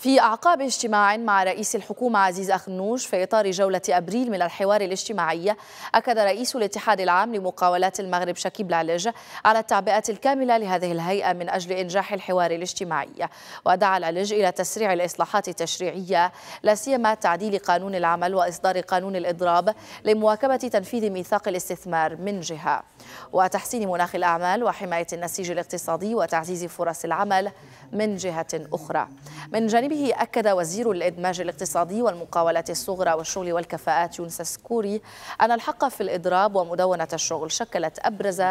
في أعقاب اجتماع مع رئيس الحكومة عزيز أخنوش في إطار جولة أبريل من الحوار الاجتماعي أكد رئيس الاتحاد العام لمقاولات المغرب شكيب العلاج على التعبئة الكاملة لهذه الهيئة من أجل إنجاح الحوار الاجتماعي ودعا العلاج إلى تسريع الإصلاحات التشريعية لا سيما تعديل قانون العمل وإصدار قانون الإضراب لمواكبة تنفيذ ميثاق الاستثمار من جهة وتحسين مناخ الأعمال وحماية النسيج الاقتصادي وتعزيز فرص العمل من جهة أخرى من جانبه أكد وزير الإدماج الاقتصادي والمقاولات الصغرى والشغل والكفاءات يونس السكوري أن الحق في الإضراب ومدونة الشغل شكلت أبرز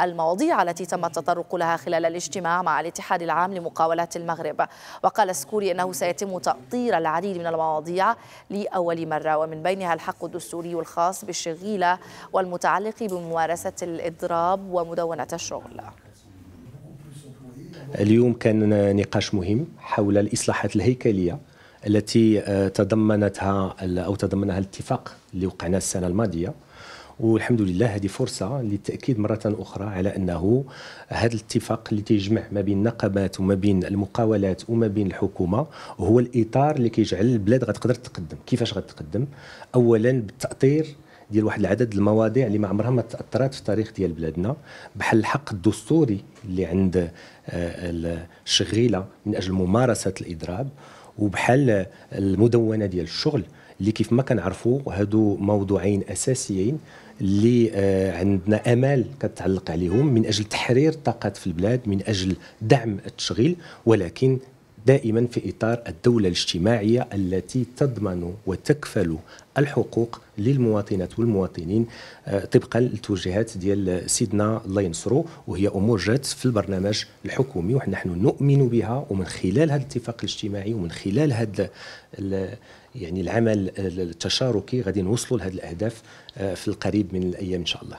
المواضيع التي تم التطرق لها خلال الاجتماع مع الاتحاد العام لمقاولات المغرب وقال السكوري أنه سيتم تأطير العديد من المواضيع لأول مرة ومن بينها الحق الدستوري الخاص بالشغيلة والمتعلق بممارسة الإضراب ومدونة الشغل اليوم كان نقاش مهم حول الاصلاحات الهيكليه التي آه، تضمنتها او تضمنها الاتفاق اللي وقعنا السنه الماضيه والحمد لله هذه فرصه للتاكيد مره اخرى على انه هذا الاتفاق اللي تيجمع ما بين النقابات وما بين المقاولات وما بين الحكومه هو الاطار اللي كيجعل البلاد غتقدر تقدم كيفاش غتقدم اولا بالتاطير ديال واحد العدد المواضيع اللي ما عمرها ما تاثرات في التاريخ ديال بلادنا بحال الحق الدستوري اللي عند آه، الشغيله من اجل ممارسه الاضراب وبحال المدونه ديال الشغل اللي كيف ما كنعرفوا هادو موضوعين اساسيين اللي آه، عندنا امال كتعلق عليهم من اجل تحرير الطاقات في البلاد من اجل دعم التشغيل ولكن دائما في اطار الدوله الاجتماعيه التي تضمن وتكفل الحقوق للمواطنات والمواطنين آه، طبقا للتوجيهات ديال سيدنا الله ينصرو وهي امور جات في البرنامج الحكومي ونحن نؤمن بها ومن خلال هذا الاتفاق الاجتماعي ومن خلال هذا يعني العمل التشاركي غادي نوصلوا لهذه الاهداف آه، في القريب من الايام ان شاء الله